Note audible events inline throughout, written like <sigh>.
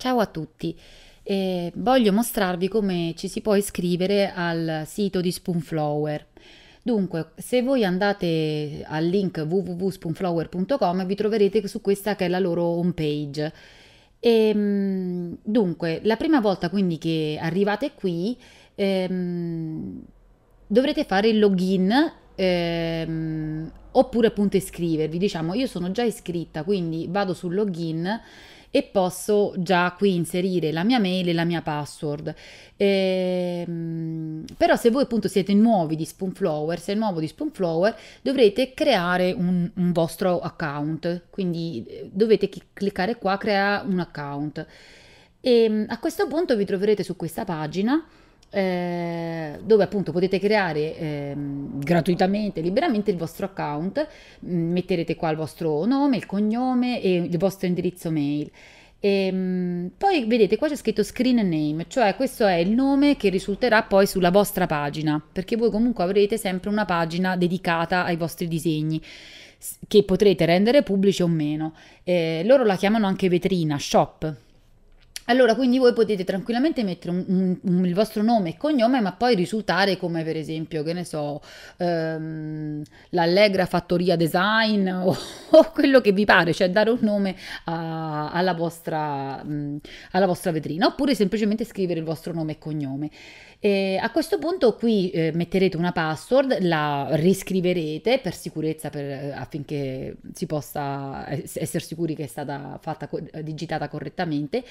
Ciao a tutti, eh, voglio mostrarvi come ci si può iscrivere al sito di Spoonflower. Dunque, se voi andate al link www.spoonflower.com vi troverete su questa che è la loro home page. E, ehm, dunque, la prima volta quindi che arrivate qui ehm, dovrete fare il login ehm, oppure appunto iscrivervi. Diciamo io sono già iscritta, quindi vado sul login e posso già qui inserire la mia mail e la mia password. Ehm, però se voi appunto siete nuovi di Spoonflower, se è nuovo di Spoonflower, dovrete creare un, un vostro account, quindi eh, dovete cliccare qua, crea un account. E ehm, a questo punto vi troverete su questa pagina eh, dove appunto potete creare eh, gratuitamente, liberamente il vostro account, mm, metterete qua il vostro nome, il cognome e il vostro indirizzo mail. E, ehm, poi vedete qua c'è scritto screen name, cioè questo è il nome che risulterà poi sulla vostra pagina, perché voi comunque avrete sempre una pagina dedicata ai vostri disegni che potrete rendere pubblici o meno. Eh, loro la chiamano anche vetrina, shop, allora, quindi voi potete tranquillamente mettere un, un, un, il vostro nome e cognome, ma poi risultare come per esempio, che ne so, ehm, l'Allegra Fattoria Design <laughs> o, o, quello che vi pare, cioè dare un nome a, alla, vostra, mh, alla vostra vetrina, oppure semplicemente scrivere il vostro nome e cognome. E a questo punto qui eh, metterete una password, la riscriverete per sicurezza per, eh, affinché si possa essere sicuri che è stata fatta digitata correttamente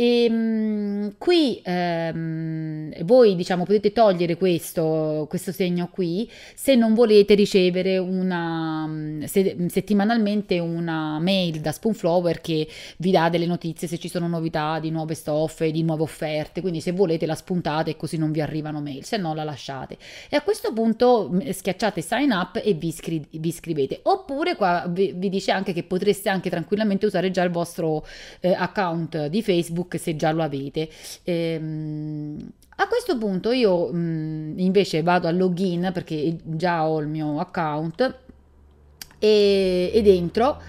e ehm, mh, qui ehm, voi diciamo potete togliere questo, questo, segno qui se non volete ricevere una se, settimanalmente una mail da Spoonflower che vi dà delle notizie se ci sono novità di nuove stoffe, di nuove offerte. Quindi se volete la spuntate e così non vi arrivano mail, se no la lasciate. E a questo punto mm, schiacciate sign up e vi, iscri- vi iscrivete. Oppure qua vi, vi, dice anche che potreste anche tranquillamente usare già il vostro eh, account di Facebook ebook se già lo avete. Ehm, a questo punto io mh, mm, invece vado al login perché già ho il mio account e, ed entro.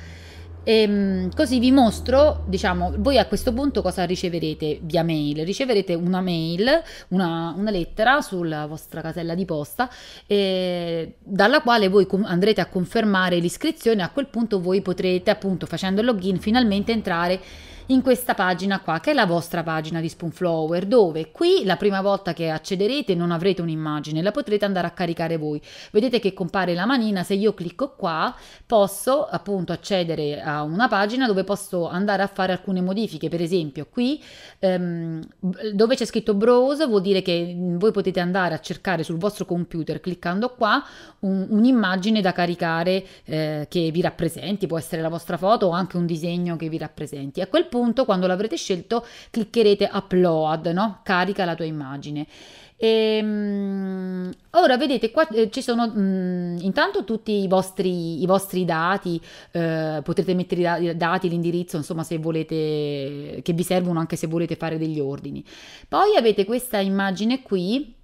E, ehm, così vi mostro, diciamo, voi a questo punto cosa riceverete via mail? Riceverete una mail, una, una lettera sulla vostra casella di posta, eh, dalla quale voi andrete a confermare l'iscrizione. A quel punto voi potrete, appunto, facendo il login, finalmente entrare in questa pagina qua, che è la vostra pagina di Spoonflower, dove qui la prima volta che accederete non avrete un'immagine, la potrete andare a caricare voi. Vedete che compare la manina, se io clicco qua posso appunto accedere a una pagina dove posso andare a fare alcune modifiche, per esempio qui ehm, dove c'è scritto browse vuol dire che mm, voi potete andare a cercare sul vostro computer cliccando qua un, un'immagine da caricare eh, che vi rappresenti, può essere la vostra foto o anche un disegno che vi rappresenti. A quel punto, quando l'avrete scelto, cliccherete upload, no? carica la tua immagine. E, ehm, ora vedete qua eh, ci sono um, intanto tutti i vostri, i vostri dati, eh, potrete mettere i dati, l'indirizzo, insomma se volete, che vi servono anche se volete fare degli ordini. Poi avete questa immagine qui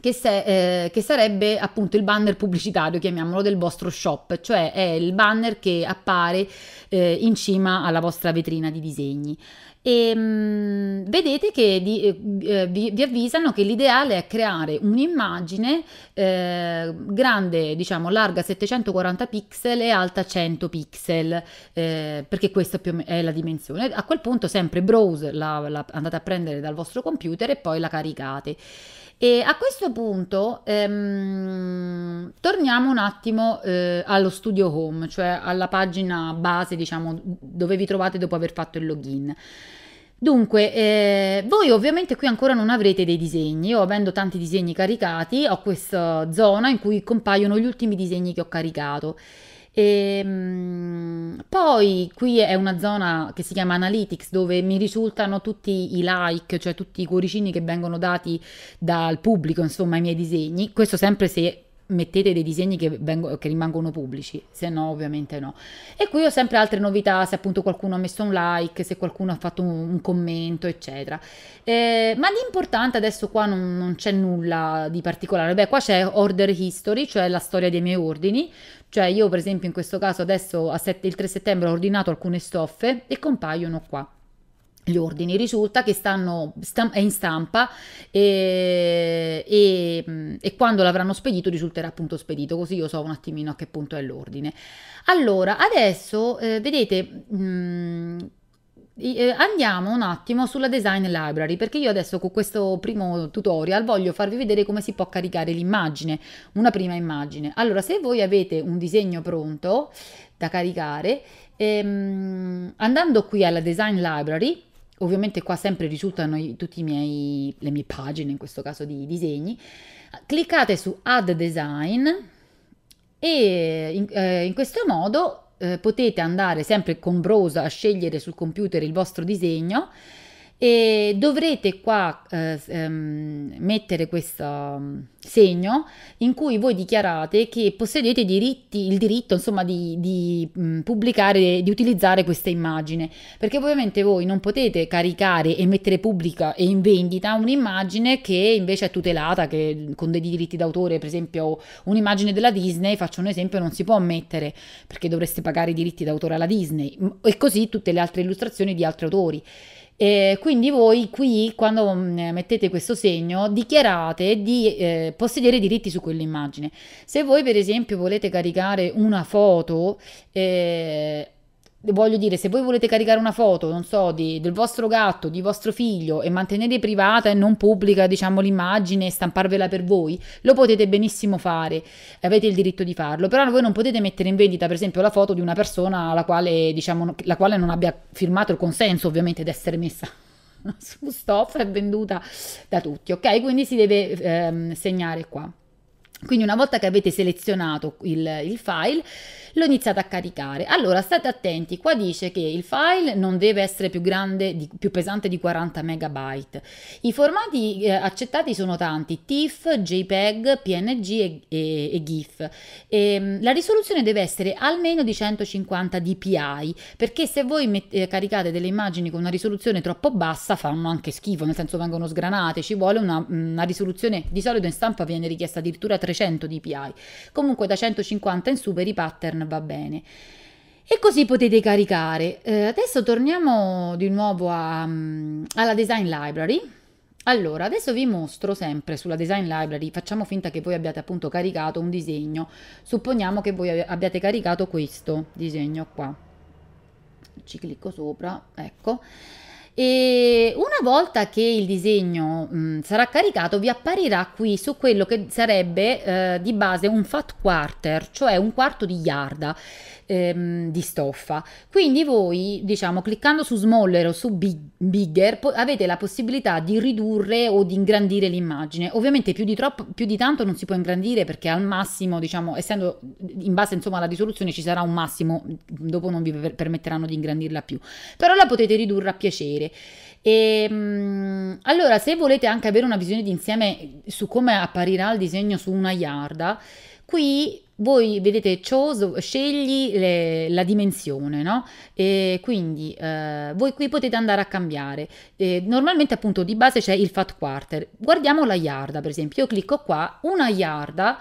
che, se, eh, che, sarebbe appunto il banner pubblicitario, chiamiamolo, del vostro shop, cioè è il banner che appare eh, in cima alla vostra vetrina di disegni e mh, mm, vedete che di, eh, eh, vi, vi, avvisano che l'ideale è creare un'immagine eh, grande, diciamo larga 740 pixel e alta 100 pixel, eh, perché questa è la dimensione. A quel punto sempre browse, la, la, andate a prendere dal vostro computer e poi la caricate. E a questo punto ehm, torniamo un attimo eh, allo studio home, cioè alla pagina base, diciamo, dove vi trovate dopo aver fatto il login. Dunque, eh, voi ovviamente qui ancora non avrete dei disegni, io avendo tanti disegni caricati ho questa zona in cui compaiono gli ultimi disegni che ho caricato. E, ehm, poi qui è una zona che si chiama Analytics dove mi risultano tutti i like, cioè tutti i cuoricini che vengono dati dal pubblico, insomma, ai miei disegni. Questo sempre se mettete dei disegni che, vengo, che, rimangono pubblici, se no ovviamente no. E qui ho sempre altre novità, se appunto qualcuno ha messo un like, se qualcuno ha fatto un, un commento, eccetera. Eh, ma l'importante adesso qua non, non, c'è nulla di particolare. Beh, qua c'è Order History, cioè la storia dei miei ordini. Cioè io per esempio in questo caso adesso sette, il 3 settembre ho ordinato alcune stoffe e compaiono qua gli ordini. Risulta che stanno stamp- è in stampa e, e, e, quando l'avranno spedito risulterà appunto spedito, così io so un attimino a che punto è l'ordine. Allora, adesso eh, vedete... Mh, mm, eh, andiamo un attimo sulla design library perché io adesso con questo primo tutorial voglio farvi vedere come si può caricare l'immagine una prima immagine allora se voi avete un disegno pronto da caricare ehm, andando qui alla design library ovviamente qua sempre risultano tutti i miei, le mie pagine, in questo caso di disegni, cliccate su Add Design e in, eh, in questo modo eh, potete andare sempre con Brosa a scegliere sul computer il vostro disegno e dovrete qua eh, ehm, mettere questo mm, segno in cui voi dichiarate che possedete diritti, il diritto insomma di, di mm, pubblicare, di utilizzare questa immagine perché ovviamente voi non potete caricare e mettere pubblica e in vendita un'immagine che invece è tutelata che, mm, con dei diritti d'autore per esempio un'immagine della Disney faccio un esempio non si può mettere perché dovreste pagare i diritti d'autore alla Disney e così tutte le altre illustrazioni di altri autori e quindi voi qui, quando mm, mettete questo segno, dichiarate di eh, possedere diritti su quell'immagine. Se voi, per esempio, volete caricare una foto, eh, voglio dire, se voi volete caricare una foto, non so, di, del vostro gatto, di vostro figlio e mantenere privata e non pubblica, diciamo, l'immagine e stamparvela per voi, lo potete benissimo fare, avete il diritto di farlo, però voi non potete mettere in vendita, per esempio, la foto di una persona alla quale, diciamo, la quale non abbia firmato il consenso, ovviamente, di essere messa <laughs> su stoffa e venduta da tutti, ok? Quindi si deve ehm, segnare qua. Quindi una volta che avete selezionato il, il file, l'ho iniziata a caricare. Allora state attenti, qua dice che il file non deve essere più grande, di, più pesante di 40 megabyte. I formati eh, accettati sono tanti, TIFF, JPEG, PNG e, e, e GIF. E, ehm, la risoluzione deve essere almeno di 150 dpi, perché se voi met- eh, caricate delle immagini con una risoluzione troppo bassa fanno anche schifo, nel senso vengono sgranate, ci vuole una, una risoluzione, di solito in stampa viene richiesta addirittura 300 dpi. Comunque da 150 in su per i pattern va bene. E così potete caricare. Eh, adesso torniamo di nuovo a, mm, alla Design Library. Allora, adesso vi mostro sempre sulla Design Library, facciamo finta che voi abbiate appunto caricato un disegno. Supponiamo che voi abbiate caricato questo disegno qua. Ci clicco sopra, ecco e una volta che il disegno mh, mm, sarà caricato vi apparirà qui su quello che sarebbe eh, di base un fat quarter, cioè un quarto di yarda ehm, di stoffa. Quindi voi, diciamo, cliccando su smaller o su big, bigger po- avete la possibilità di ridurre o di ingrandire l'immagine. Ovviamente più di, troppo, più di tanto non si può ingrandire perché al massimo, diciamo, essendo in base insomma alla risoluzione ci sarà un massimo, dopo non vi permetteranno di ingrandirla più, però la potete ridurre a piacere. E, ehm, mh, allora, se volete anche avere una visione d'insieme su come apparirà il disegno su una yarda, qui voi vedete chose, scegli le, la dimensione, no? E quindi eh, voi qui potete andare a cambiare. E normalmente appunto di base c'è il fat quarter. Guardiamo la yarda, per esempio, io clicco qua, una yarda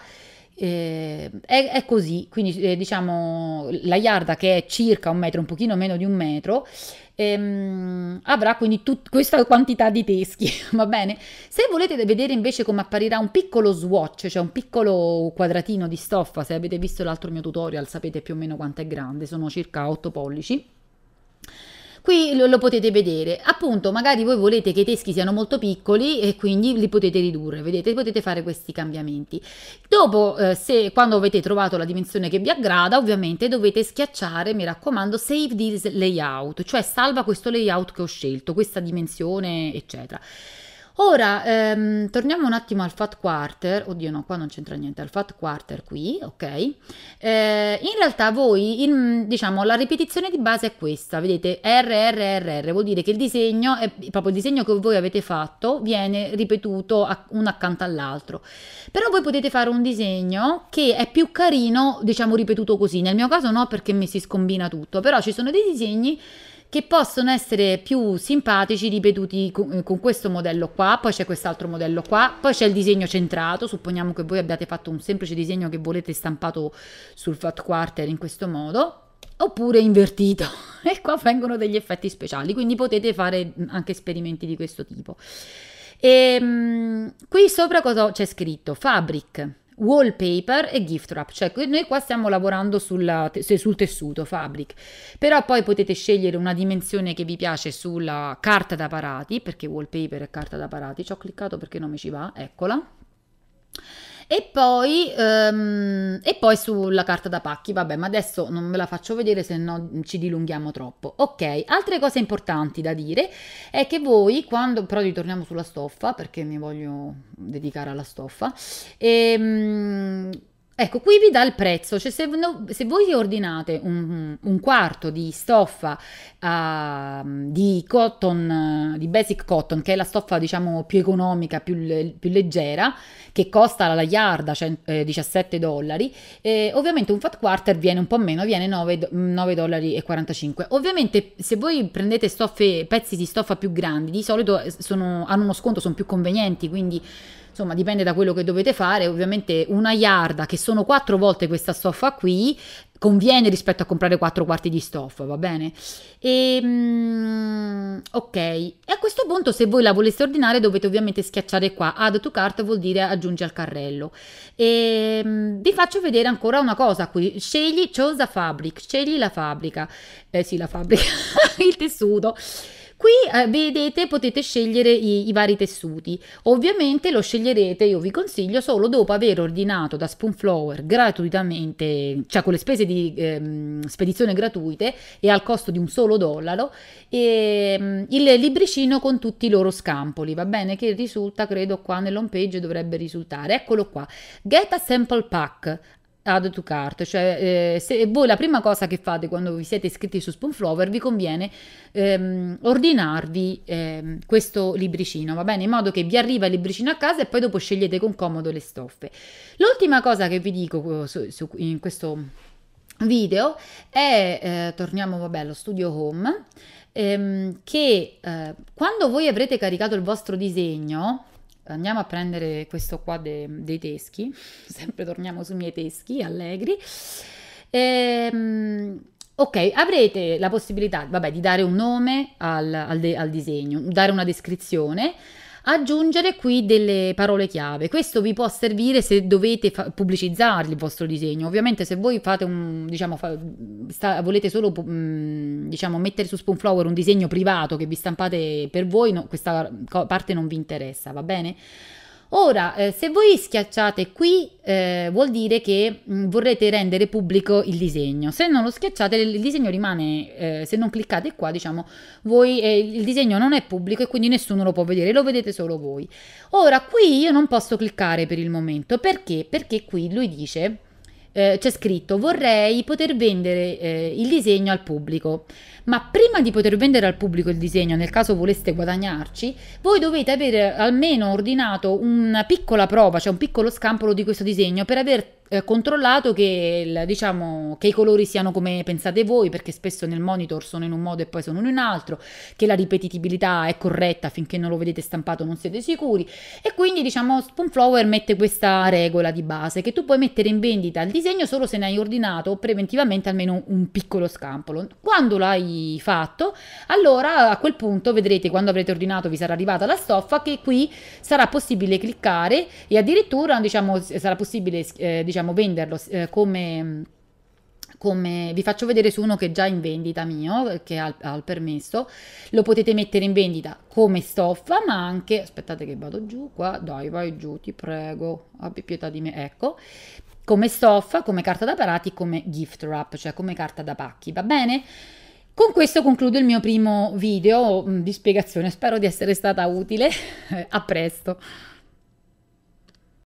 eh, è, è, così, quindi eh, diciamo la yarda che è circa un metro, un pochino meno di un metro, ehm, avrà quindi tut- questa quantità di teschi, <laughs> va bene? Se volete vedere invece come apparirà un piccolo swatch, cioè un piccolo quadratino di stoffa, se avete visto l'altro mio tutorial sapete più o meno quanto è grande, sono circa 8 pollici. Qui lo, lo, potete vedere, appunto magari voi volete che i teschi siano molto piccoli e quindi li potete ridurre, vedete, potete fare questi cambiamenti. Dopo, eh, se, quando avete trovato la dimensione che vi aggrada, ovviamente dovete schiacciare, mi raccomando, save this layout, cioè salva questo layout che ho scelto, questa dimensione, eccetera. Ora ehm, torniamo un attimo al fat quarter, oddio no, qua non c'entra niente, al fat quarter qui, ok? Eh, in realtà voi, in, diciamo, la ripetizione di base è questa, vedete RRRR, vuol dire che il disegno, è, proprio il disegno che voi avete fatto, viene ripetuto a, uno accanto all'altro. Però voi potete fare un disegno che è più carino, diciamo, ripetuto così, nel mio caso no perché mi si scombina tutto, però ci sono dei disegni che possono essere più simpatici ripetuti con, eh, con questo modello qua, poi c'è quest'altro modello qua, poi c'è il disegno centrato, supponiamo che voi abbiate fatto un semplice disegno che volete stampato sul fat quarter in questo modo oppure invertito <laughs> e qua vengono degli effetti speciali quindi potete fare anche esperimenti di questo tipo e, ehm, qui sopra cosa c'è scritto fabric wallpaper e gift wrap, cioè noi qua stiamo lavorando sulla, sul tessuto fabric, però poi potete scegliere una dimensione che vi piace sulla carta da parati, perché wallpaper è carta da parati, ci ho cliccato perché non mi ci va, eccola. E poi, um, e poi sulla carta da pacchi, vabbè, ma adesso non ve la faccio vedere se no ci dilunghiamo troppo. Ok, altre cose importanti da dire è che voi quando, però ritorniamo sulla stoffa perché mi voglio dedicare alla stoffa, e, um, Ecco, qui vi dà il prezzo, cioè se, no, se voi ordinate un, un, quarto di stoffa uh, di cotton, di basic cotton, che è la stoffa diciamo più economica, più, più leggera, che costa la yarda eh, 17 dollari, eh, ovviamente un fat quarter viene un po' meno, viene 9,45 mm, dollari. Ovviamente se voi prendete stoffe, pezzi di stoffa più grandi, di solito eh, sono, hanno uno sconto, sono più convenienti, quindi insomma dipende da quello che dovete fare, ovviamente una yarda che sono quattro volte questa stoffa qui conviene rispetto a comprare quattro quarti di stoffa, va bene? E, ehm, ok, e a questo punto se voi la voleste ordinare dovete ovviamente schiacciare qua, add to cart vuol dire aggiungi al carrello. E, ehm, vi faccio vedere ancora una cosa qui, scegli chose fabric, scegli la fabbrica, eh sì la fabbrica, <laughs> il tessuto. Qui eh, vedete potete scegliere i, i, vari tessuti. Ovviamente lo sceglierete, io vi consiglio, solo dopo aver ordinato da Spoonflower gratuitamente, cioè con le spese di ehm, spedizione gratuite e al costo di un solo dollaro, ehm, il libricino con tutti i loro scampoli, va bene? Che risulta, credo, qua nell'home page dovrebbe risultare. Eccolo qua. Get a sample pack add to cart, cioè eh, se voi la prima cosa che fate quando vi siete iscritti su Spoonflower vi conviene ehm, ordinarvi ehm, questo libricino, va bene? In modo che vi arriva il libricino a casa e poi dopo scegliete con comodo le stoffe. L'ultima cosa che vi dico eh, su, su, in questo video è, eh, torniamo vabbè allo studio home, ehm, che eh, quando voi avrete caricato il vostro disegno, andiamo a prendere questo qua de, dei teschi, <laughs> sempre torniamo sui miei teschi allegri. Ehm, ok, avrete la possibilità, vabbè, di dare un nome al, al, de, al disegno, dare una descrizione aggiungere qui delle parole chiave. Questo vi può servire se dovete fa- pubblicizzare il vostro disegno. Ovviamente se voi fate un, diciamo, fa- sta- volete solo mh, mm, diciamo, mettere su Spoonflower un disegno privato che vi stampate per voi, no, questa co- parte non vi interessa, va bene? Ora, eh, se voi schiacciate qui, eh, vuol dire che mh, mm, vorrete rendere pubblico il disegno. Se non lo schiacciate, il disegno rimane, eh, se non cliccate qua, diciamo, voi, eh, il disegno non è pubblico e quindi nessuno lo può vedere, lo vedete solo voi. Ora, qui io non posso cliccare per il momento, perché? Perché qui lui dice eh, c'è scritto vorrei poter vendere eh, il disegno al pubblico, ma prima di poter vendere al pubblico il disegno, nel caso voleste guadagnarci, voi dovete avere almeno ordinato una piccola prova, cioè un piccolo scampolo di questo disegno per aver eh, controllato che, il, diciamo, che, i colori siano come pensate voi, perché spesso nel monitor sono in un modo e poi sono in un altro, che la ripetibilità è corretta finché non lo vedete stampato non siete sicuri e quindi diciamo Spoonflower mette questa regola di base che tu puoi mettere in vendita il disegno solo se ne hai ordinato preventivamente almeno un piccolo scampolo. Quando l'hai fatto, allora a quel punto vedrete quando avrete ordinato vi sarà arrivata la stoffa che qui sarà possibile cliccare e addirittura diciamo sarà possibile eh, diciamo diciamo, venderlo eh, come come vi faccio vedere su uno che è già in vendita mio, che ha, ha, il permesso, lo potete mettere in vendita come stoffa, ma anche, aspettate che vado giù qua, dai vai giù, ti prego, abbi pietà di me, ecco, come stoffa, come carta da parati, come gift wrap, cioè come carta da pacchi, va bene? Con questo concludo il mio primo video mm, di spiegazione, spero di essere stata utile, <laughs> a presto!